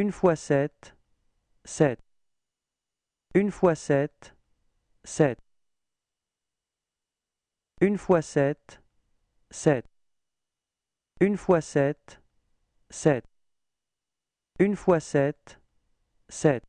Une fois sept, sept. Une fois sept, sept. Une fois sept, sept. Une fois sept, sept. Une fois sept, sept.